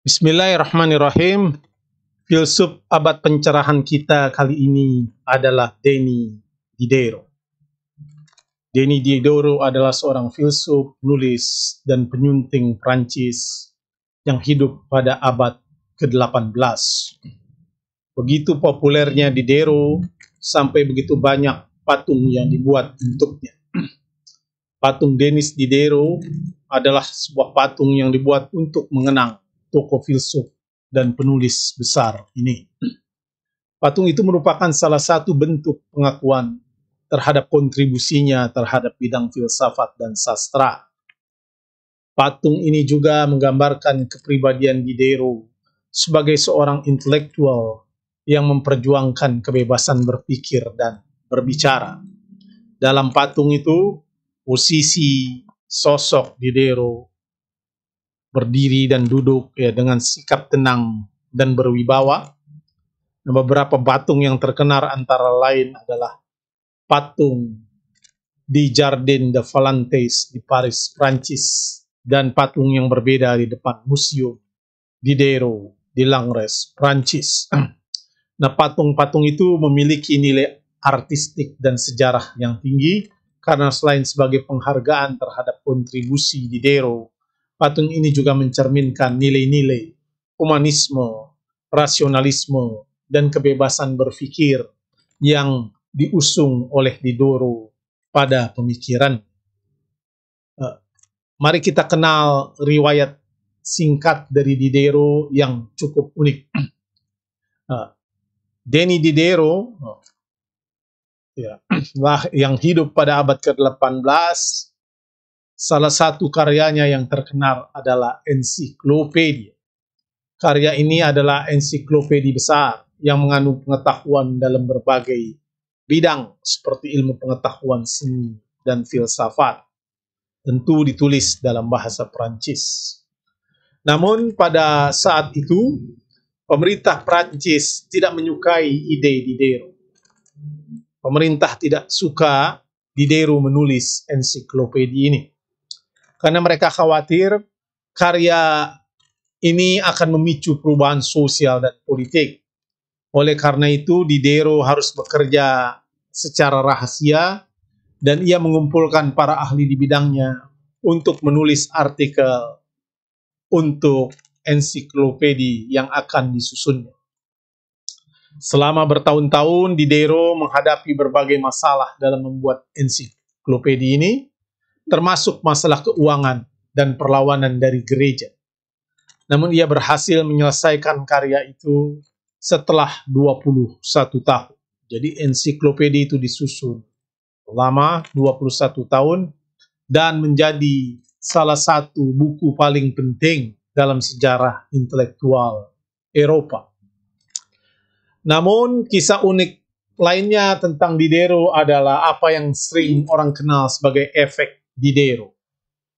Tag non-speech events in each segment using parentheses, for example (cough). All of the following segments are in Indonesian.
Bismillahirrahmanirrahim. Filsuf abad pencerahan kita kali ini adalah Denny Diderot. Denny Diderot adalah seorang filsuf, penulis, dan penyunting Prancis yang hidup pada abad ke-18 begitu populernya di Dero sampai begitu banyak patung yang dibuat untuknya. Patung Denis di Dero adalah sebuah patung yang dibuat untuk mengenang tokoh filsuf dan penulis besar ini. Patung itu merupakan salah satu bentuk pengakuan terhadap kontribusinya terhadap bidang filsafat dan sastra. Patung ini juga menggambarkan kepribadian Diderot sebagai seorang intelektual yang memperjuangkan kebebasan berpikir dan berbicara. Dalam patung itu, posisi sosok Didero berdiri dan duduk ya dengan sikap tenang dan berwibawa. Beberapa patung yang terkenal antara lain adalah patung di Jardin de Valantes di Paris, Prancis, dan patung yang berbeda di depan museum Didero di Langres, Prancis. (clears throat) Nah, patung-patung itu memiliki nilai artistik dan sejarah yang tinggi karena selain sebagai penghargaan terhadap kontribusi di Dero, patung ini juga mencerminkan nilai-nilai humanisme, rasionalisme, dan kebebasan berpikir yang diusung oleh Didoro pada pemikiran. Eh, mari kita kenal riwayat singkat dari Didero yang cukup unik. Eh, Denny Didero ya, yang hidup pada abad ke-18 salah satu karyanya yang terkenal adalah ensiklopedia. Karya ini adalah ensiklopedia besar yang mengandung pengetahuan dalam berbagai bidang seperti ilmu pengetahuan seni dan filsafat. Tentu ditulis dalam bahasa Perancis. Namun pada saat itu pemerintah Prancis tidak menyukai ide Diderot. Pemerintah tidak suka Diderot menulis ensiklopedia ini. Karena mereka khawatir karya ini akan memicu perubahan sosial dan politik. Oleh karena itu, Diderot harus bekerja secara rahasia dan ia mengumpulkan para ahli di bidangnya untuk menulis artikel untuk ensiklopedi yang akan disusunnya. Selama bertahun-tahun, Diderot menghadapi berbagai masalah dalam membuat ensiklopedi ini, termasuk masalah keuangan dan perlawanan dari gereja. Namun ia berhasil menyelesaikan karya itu setelah 21 tahun. Jadi ensiklopedi itu disusun lama 21 tahun dan menjadi salah satu buku paling penting dalam sejarah intelektual Eropa. Namun, kisah unik lainnya tentang Didero adalah apa yang sering orang kenal sebagai efek Didero.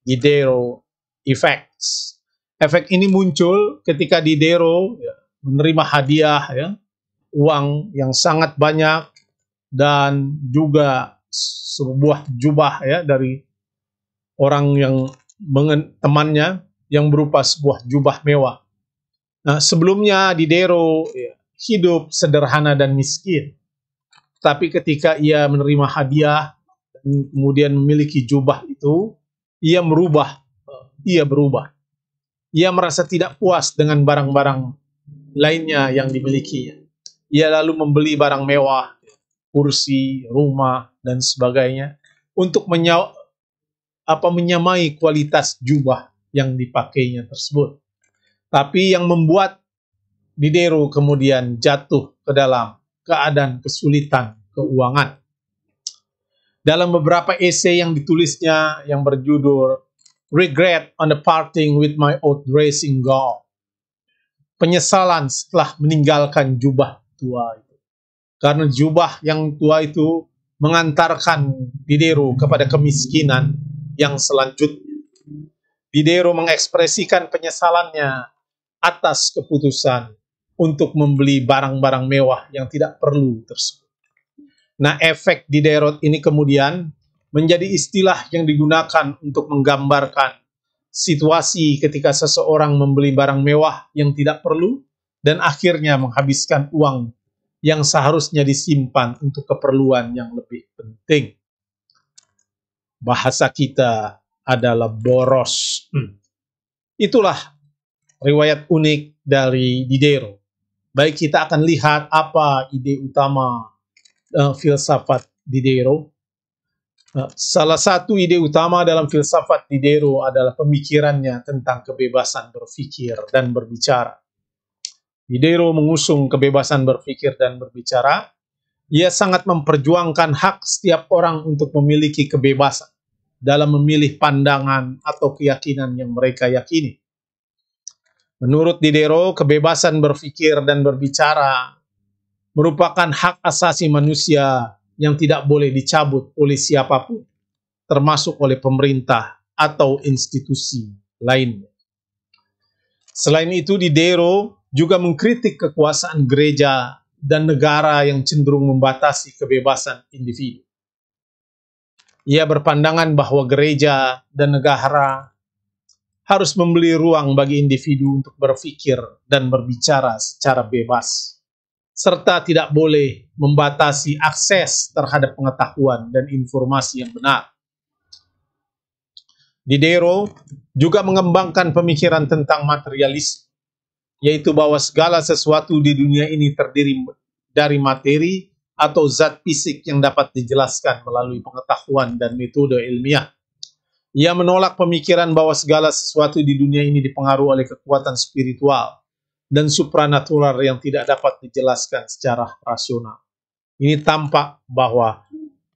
Didero effects. Efek ini muncul ketika Didero ya, menerima hadiah ya, uang yang sangat banyak dan juga sebuah jubah ya dari orang yang temannya yang berupa sebuah jubah mewah. Nah, sebelumnya di Dero iya. hidup sederhana dan miskin. Tapi ketika ia menerima hadiah dan kemudian memiliki jubah itu, ia merubah, ia berubah. Ia merasa tidak puas dengan barang-barang lainnya yang dimilikinya. Ia lalu membeli barang mewah, kursi, rumah, dan sebagainya untuk menyamai kualitas jubah yang dipakainya tersebut. Tapi yang membuat Didero kemudian jatuh ke dalam keadaan kesulitan keuangan. Dalam beberapa esai yang ditulisnya yang berjudul Regret on the Parting with My Old Racing Gown, penyesalan setelah meninggalkan jubah tua itu. Karena jubah yang tua itu mengantarkan Didero kepada kemiskinan yang selanjutnya. Bidero mengekspresikan penyesalannya atas keputusan untuk membeli barang-barang mewah yang tidak perlu tersebut. Nah, efek Di Diderot ini kemudian menjadi istilah yang digunakan untuk menggambarkan situasi ketika seseorang membeli barang mewah yang tidak perlu dan akhirnya menghabiskan uang yang seharusnya disimpan untuk keperluan yang lebih penting. Bahasa kita adalah boros. Hmm. Itulah riwayat unik dari Diderot. Baik kita akan lihat apa ide utama uh, filsafat Diderot. Uh, salah satu ide utama dalam filsafat Diderot adalah pemikirannya tentang kebebasan berpikir dan berbicara. Diderot mengusung kebebasan berpikir dan berbicara. Ia sangat memperjuangkan hak setiap orang untuk memiliki kebebasan dalam memilih pandangan atau keyakinan yang mereka yakini. Menurut Diderot, kebebasan berpikir dan berbicara merupakan hak asasi manusia yang tidak boleh dicabut oleh siapapun, termasuk oleh pemerintah atau institusi lainnya. Selain itu, Diderot juga mengkritik kekuasaan gereja dan negara yang cenderung membatasi kebebasan individu. Ia berpandangan bahwa gereja dan negara harus membeli ruang bagi individu untuk berpikir dan berbicara secara bebas, serta tidak boleh membatasi akses terhadap pengetahuan dan informasi yang benar. Didero juga mengembangkan pemikiran tentang materialisme, yaitu bahwa segala sesuatu di dunia ini terdiri dari materi atau zat fisik yang dapat dijelaskan melalui pengetahuan dan metode ilmiah. Ia menolak pemikiran bahwa segala sesuatu di dunia ini dipengaruhi oleh kekuatan spiritual dan supranatural yang tidak dapat dijelaskan secara rasional. Ini tampak bahwa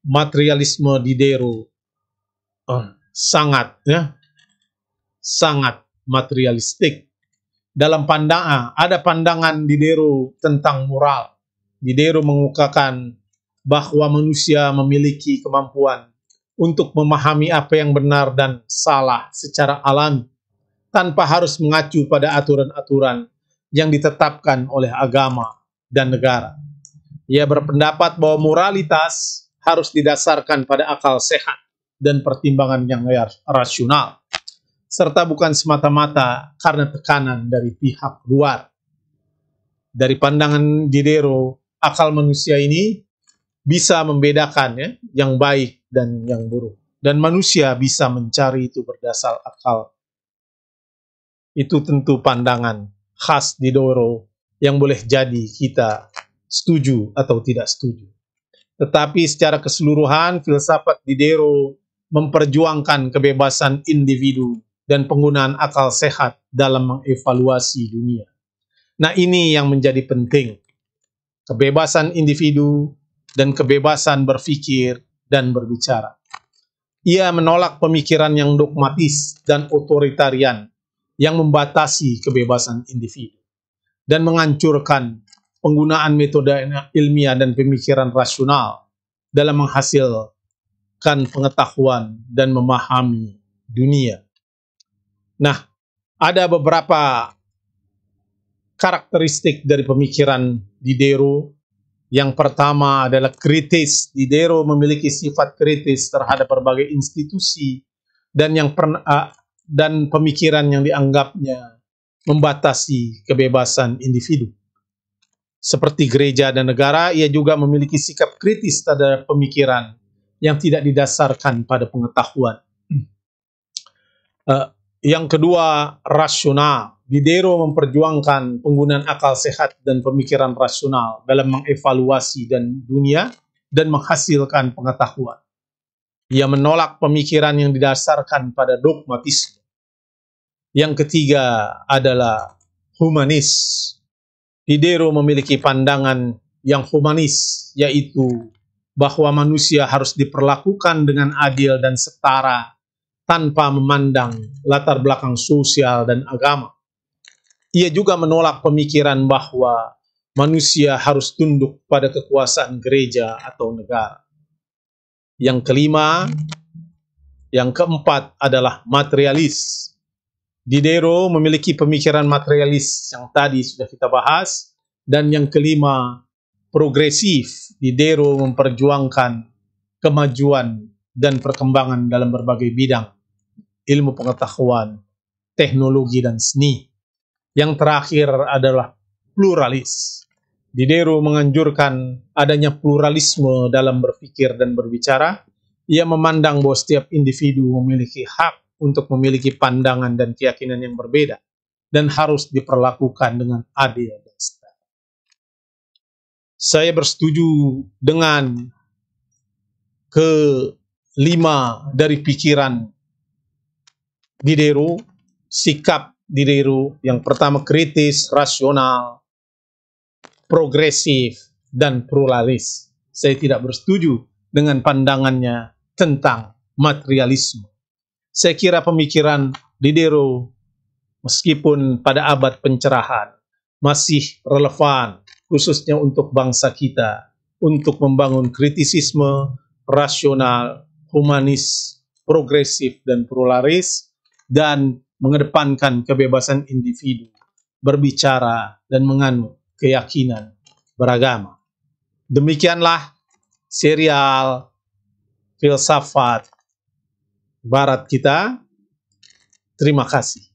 materialisme di Dero eh, sangat ya sangat materialistik. Dalam pandangan eh, ada pandangan di Dero tentang moral Didero mengukakan bahwa manusia memiliki kemampuan untuk memahami apa yang benar dan salah secara alami tanpa harus mengacu pada aturan-aturan yang ditetapkan oleh agama dan negara. Ia berpendapat bahwa moralitas harus didasarkan pada akal sehat dan pertimbangan yang rasional, serta bukan semata-mata karena tekanan dari pihak luar. Dari pandangan Didero, akal manusia ini bisa membedakan ya yang baik dan yang buruk dan manusia bisa mencari itu berdasar akal. Itu tentu pandangan khas di Doro yang boleh jadi kita setuju atau tidak setuju. Tetapi secara keseluruhan filsafat di memperjuangkan kebebasan individu dan penggunaan akal sehat dalam mengevaluasi dunia. Nah ini yang menjadi penting kebebasan individu, dan kebebasan berpikir dan berbicara. Ia menolak pemikiran yang dogmatis dan otoritarian yang membatasi kebebasan individu dan menghancurkan penggunaan metode ilmiah dan pemikiran rasional dalam menghasilkan pengetahuan dan memahami dunia. Nah, ada beberapa karakteristik dari pemikiran Diderot Yang pertama adalah kritis. Diderot memiliki sifat kritis terhadap berbagai institusi dan yang pernah dan pemikiran yang dianggapnya membatasi kebebasan individu. Seperti gereja dan negara, ia juga memiliki sikap kritis terhadap pemikiran yang tidak didasarkan pada pengetahuan. Uh, (clears throat) yang kedua, rasional. Didero memperjuangkan penggunaan akal sehat dan pemikiran rasional dalam mengevaluasi dan dunia dan menghasilkan pengetahuan. Ia menolak pemikiran yang didasarkan pada dogmatisme. Yang ketiga adalah humanis. Didero memiliki pandangan yang humanis, yaitu bahwa manusia harus diperlakukan dengan adil dan setara tanpa memandang latar belakang sosial dan agama. Ia juga menolak pemikiran bahwa manusia harus tunduk pada kekuasaan gereja atau negara. Yang kelima, yang keempat adalah materialis. Didero memiliki pemikiran materialis yang tadi sudah kita bahas. Dan yang kelima, progresif. Didero memperjuangkan kemajuan dan perkembangan dalam berbagai bidang, ilmu pengetahuan, teknologi, dan seni. Yang terakhir adalah pluralis. Didero menganjurkan adanya pluralisme dalam berpikir dan berbicara. Ia memandang bahwa setiap individu memiliki hak untuk memiliki pandangan dan keyakinan yang berbeda dan harus diperlakukan dengan adil dan setara. Saya bersetuju dengan kelima dari pikiran Didero sikap diriru. Yang pertama kritis, rasional, progresif, dan pluralis. Saya tidak bersetuju dengan pandangannya tentang materialisme. Saya kira pemikiran Diderot meskipun pada abad pencerahan masih relevan khususnya untuk bangsa kita untuk membangun kritisisme rasional, humanis, progresif dan pluralis dan mengedepankan kebebasan individu berbicara dan menganut keyakinan beragama. Demikianlah serial filsafat barat kita. Terima kasih.